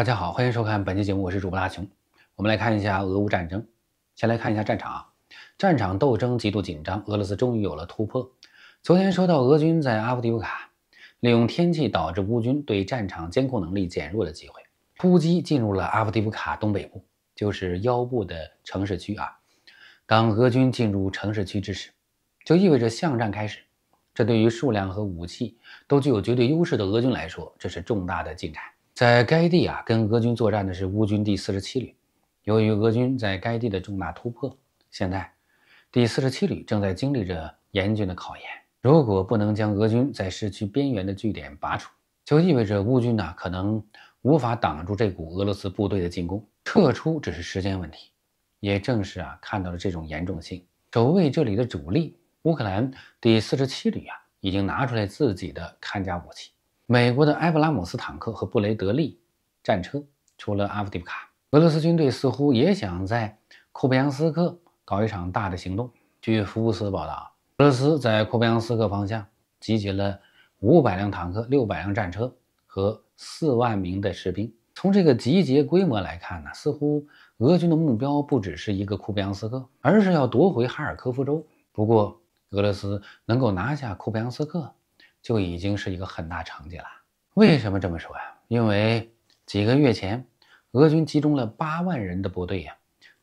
大家好，欢迎收看本期节目，我是主播大熊。我们来看一下俄乌战争，先来看一下战场。战场斗争极度紧张，俄罗斯终于有了突破。昨天说到，俄军在阿夫迪夫卡利用天气导致乌军对战场监控能力减弱的机会，突击进入了阿夫迪夫卡东北部，就是腰部的城市区啊。当俄军进入城市区之时，就意味着巷战开始。这对于数量和武器都具有绝对优势的俄军来说，这是重大的进展。在该地啊，跟俄军作战的是乌军第四十七旅。由于俄军在该地的重大突破，现在第四十七旅正在经历着严峻的考验。如果不能将俄军在市区边缘的据点拔除，就意味着乌军呢可能无法挡住这股俄罗斯部队的进攻，撤出只是时间问题。也正是啊看到了这种严重性，守卫这里的主力乌克兰第四十七旅啊已经拿出来自己的看家武器。美国的埃布拉姆斯坦克和布雷德利战车，除了阿夫夫卡，俄罗斯军队似乎也想在库布扬斯克搞一场大的行动。据福布斯报道，俄罗斯在库布扬斯克方向集结了五百辆坦克、六百辆战车和四万名的士兵。从这个集结规模来看呢，似乎俄军的目标不只是一个库布扬斯克，而是要夺回哈尔科夫州。不过，俄罗斯能够拿下库布扬斯克？就已经是一个很大成绩了。为什么这么说呀？因为几个月前，俄军集中了八万人的部队呀，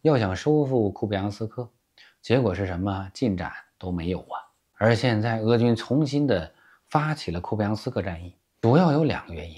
要想收复库皮扬斯克，结果是什么？进展都没有啊。而现在，俄军重新的发起了库皮扬斯克战役，主要有两个原因：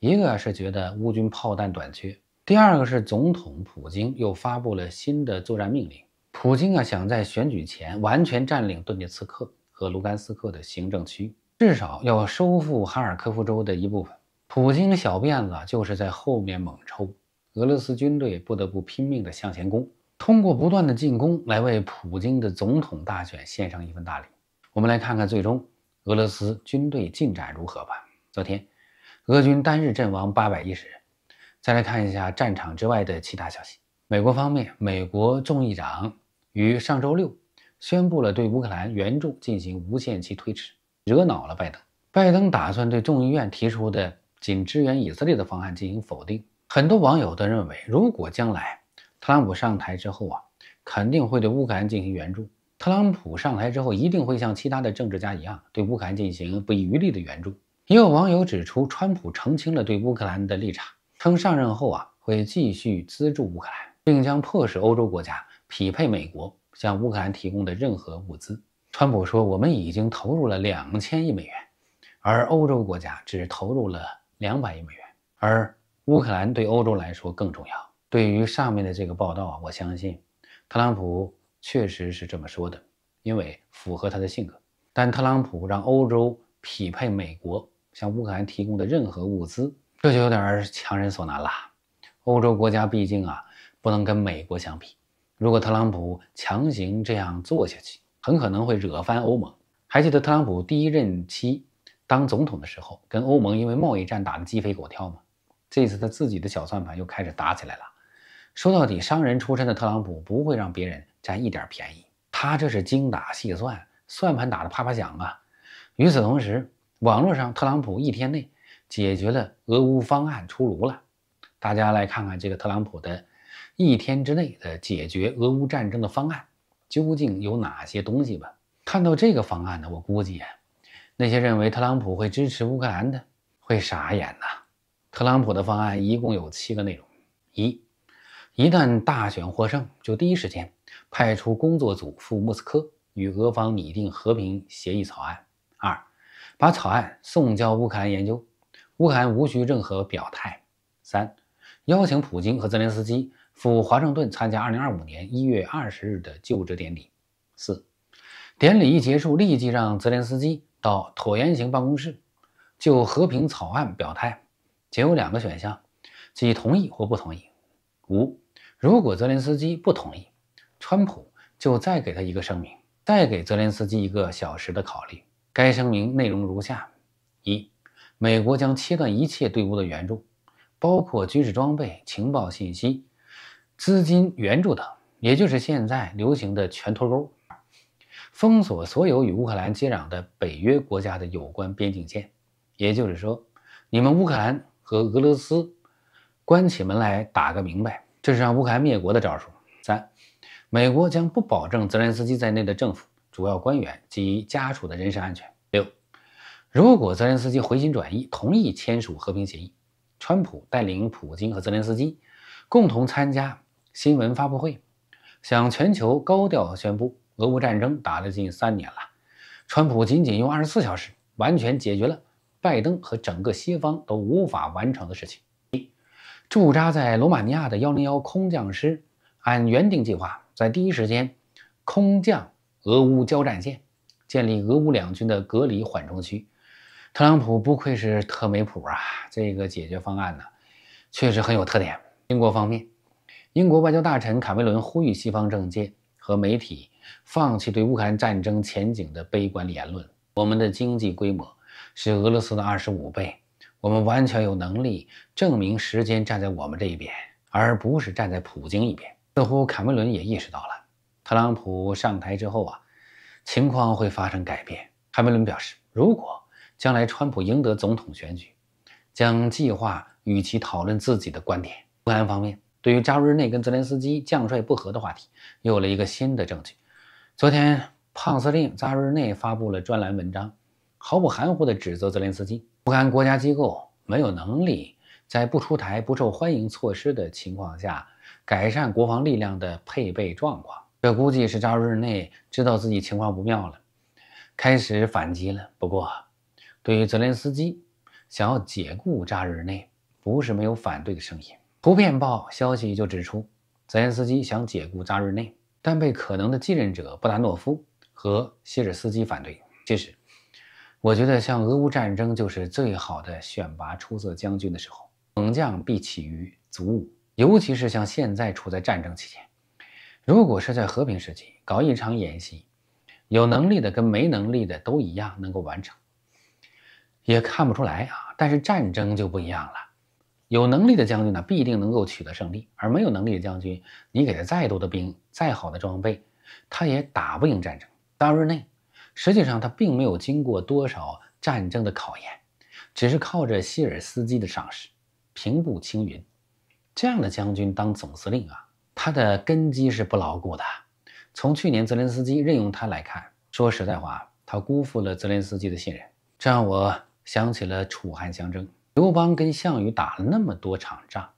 一个是觉得乌军炮弹短缺；第二个是总统普京又发布了新的作战命令。普京啊，想在选举前完全占领顿涅茨克和卢甘斯克的行政区至少要收复哈尔科夫州的一部分。普京的小辫子就是在后面猛抽，俄罗斯军队不得不拼命地向前攻，通过不断的进攻来为普京的总统大选献上一份大礼。我们来看看最终俄罗斯军队进展如何吧。昨天，俄军单日阵亡八百一十人。再来看一下战场之外的其他消息。美国方面，美国众议长于上周六宣布了对乌克兰援助进行无限期推迟。惹恼了拜登，拜登打算对众议院提出的仅支援以色列的方案进行否定。很多网友都认为，如果将来特朗普上台之后啊，肯定会对乌克兰进行援助。特朗普上台之后一定会像其他的政治家一样，对乌克兰进行不遗余力的援助。也有网友指出，川普澄清了对乌克兰的立场，称上任后啊会继续资助乌克兰，并将迫使欧洲国家匹配美国向乌克兰提供的任何物资。川普说：“我们已经投入了两千亿美元，而欧洲国家只投入了两百亿美元。而乌克兰对欧洲来说更重要。对于上面的这个报道啊，我相信，特朗普确实是这么说的，因为符合他的性格。但特朗普让欧洲匹配美国向乌克兰提供的任何物资，这就有点强人所难了。欧洲国家毕竟啊，不能跟美国相比。如果特朗普强行这样做下去，很可能会惹翻欧盟。还记得特朗普第一任期当总统的时候，跟欧盟因为贸易战打得鸡飞狗跳吗？这次他自己的小算盘又开始打起来了。说到底，商人出身的特朗普不会让别人占一点便宜，他这是精打细算，算盘打得啪啪响啊！与此同时，网络上特朗普一天内解决了俄乌方案出炉了，大家来看看这个特朗普的一天之内的解决俄乌战争的方案。究竟有哪些东西吧？看到这个方案呢，我估计呀，那些认为特朗普会支持乌克兰的会傻眼呐。特朗普的方案一共有七个内容：一，一旦大选获胜，就第一时间派出工作组赴莫斯科与俄方拟定和平协议草案；二，把草案送交乌克兰研究，乌克兰无需任何表态；三，邀请普京和泽连斯基。赴华盛顿参加二零二五年一月二十日的就职典礼。四，典礼一结束，立即让泽连斯基到椭圆形办公室就和平草案表态，仅有两个选项，即同意或不同意。五，如果泽连斯基不同意，川普就再给他一个声明，再给泽连斯基一个小时的考虑。该声明内容如下：一，美国将切断一切对乌的援助，包括军事装备、情报信息。资金援助等，也就是现在流行的全脱钩，封锁所有与乌克兰接壤的北约国家的有关边境线。也就是说，你们乌克兰和俄罗斯关起门来打个明白，这是让乌克兰灭国的招数。三，美国将不保证泽连斯基在内的政府主要官员及家属的人身安全。六，如果泽连斯基回心转意，同意签署和平协议，川普带领普京和泽连斯基共同参加。新闻发布会，向全球高调宣布，俄乌战争打了近三年了，川普仅仅用二十四小时，完全解决了拜登和整个西方都无法完成的事情。一驻扎在罗马尼亚的幺零幺空降师，按原定计划，在第一时间空降俄乌交战线，建立俄乌两军的隔离缓冲区。特朗普不愧是特梅普啊，这个解决方案呢，确实很有特点。英国方面。英国外交大臣卡梅伦呼吁西方政界和媒体放弃对乌克兰战争前景的悲观言论。我们的经济规模是俄罗斯的二十五倍，我们完全有能力证明时间站在我们这一边，而不是站在普京一边。似乎卡梅伦也意识到了，特朗普上台之后啊，情况会发生改变。卡梅伦表示，如果将来川普赢得总统选举，将计划与其讨论自己的观点。乌克兰方面。对于扎日内跟泽连斯基将帅不和的话题，又有了一个新的证据。昨天，胖司令扎日内发布了专栏文章，毫不含糊地指责泽连斯基不克国家机构没有能力在不出台不受欢迎措施的情况下改善国防力量的配备状况。这估计是扎日内知道自己情况不妙了，开始反击了。不过，对于泽连斯基想要解雇扎日内，不是没有反对的声音。图片报消息就指出，泽连斯基想解雇扎日内，但被可能的继任者布达诺夫和希尔斯基反对。其实，我觉得像俄乌战争就是最好的选拔出色将军的时候，猛将必起于卒伍，尤其是像现在处在战争期间。如果是在和平时期搞一场演习，有能力的跟没能力的都一样能够完成，也看不出来啊。但是战争就不一样了。有能力的将军呢，必定能够取得胜利；而没有能力的将军，你给他再多的兵、再好的装备，他也打不赢战争。当日内，实际上他并没有经过多少战争的考验，只是靠着希尔斯基的赏识，平步青云。这样的将军当总司令啊，他的根基是不牢固的。从去年泽连斯基任用他来看，说实在话，他辜负了泽连斯基的信任。这让我想起了楚汉相争。刘邦跟项羽打了那么多场仗，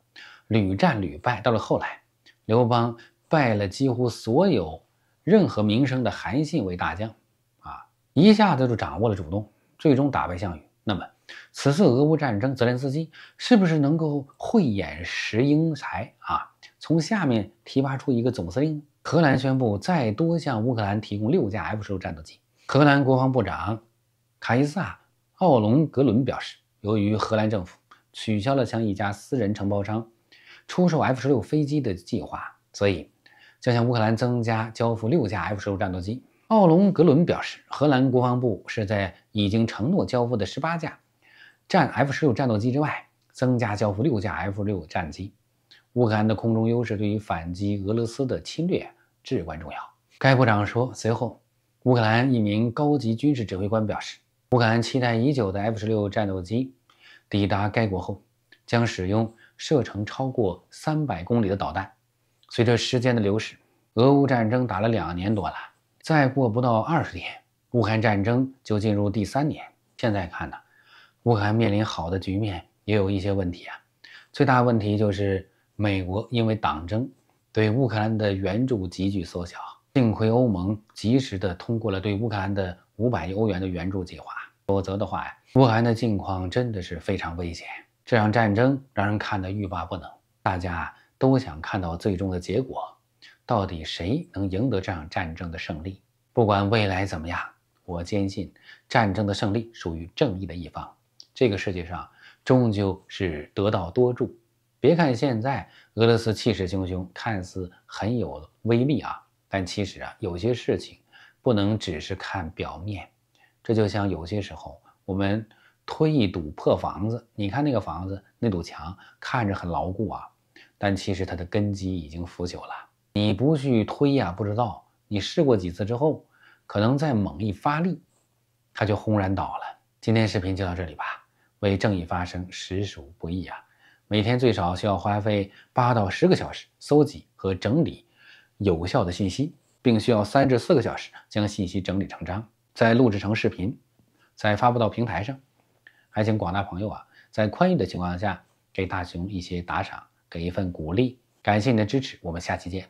屡战屡败。到了后来，刘邦拜了几乎所有任何名声的韩信为大将，啊，一下子就掌握了主动，最终打败项羽。那么，此次俄乌战争，泽连斯基是不是能够慧眼识英才啊？从下面提拔出一个总司令呢？荷兰宣布再多向乌克兰提供六架 F 十六战斗机。荷兰国防部长卡伊萨奥隆格伦表示。由于荷兰政府取消了向一家私人承包商出售 F-16 飞机的计划，所以将向乌克兰增加交付六架 F-16 战斗机。奥隆格伦表示，荷兰国防部是在已经承诺交付的十八架战 F-16 战斗机之外，增加交付六架 F-16 战机。乌克兰的空中优势对于反击俄罗斯的侵略至关重要。该部长说。随后，乌克兰一名高级军事指挥官表示，乌克兰期待已久的 F-16 战斗机。抵达该国后，将使用射程超过三百公里的导弹。随着时间的流逝，俄乌战争打了两年多了，再过不到二十天，乌克兰战争就进入第三年。现在看呢，乌克兰面临好的局面，也有一些问题啊。最大问题就是美国因为党争，对乌克兰的援助急剧缩小。幸亏欧盟及时的通过了对乌克兰的五百亿欧元的援助计划。否则的话呀，乌克兰的境况真的是非常危险。这场战争让人看得欲罢不能，大家都想看到最终的结果，到底谁能赢得这场战争的胜利？不管未来怎么样，我坚信战争的胜利属于正义的一方。这个世界上终究是得道多助。别看现在俄罗斯气势汹汹，看似很有威力啊，但其实啊，有些事情不能只是看表面。这就像有些时候，我们推一堵破房子，你看那个房子，那堵墙看着很牢固啊，但其实它的根基已经腐朽了。你不去推呀，不知道。你试过几次之后，可能再猛一发力，它就轰然倒了。今天视频就到这里吧。为正义发声实属不易啊，每天最少需要花费八到十个小时搜集和整理有效的信息，并需要三至四个小时将信息整理成章。再录制成视频，再发布到平台上。还请广大朋友啊，在宽裕的情况下，给大熊一些打赏，给一份鼓励。感谢你的支持，我们下期见。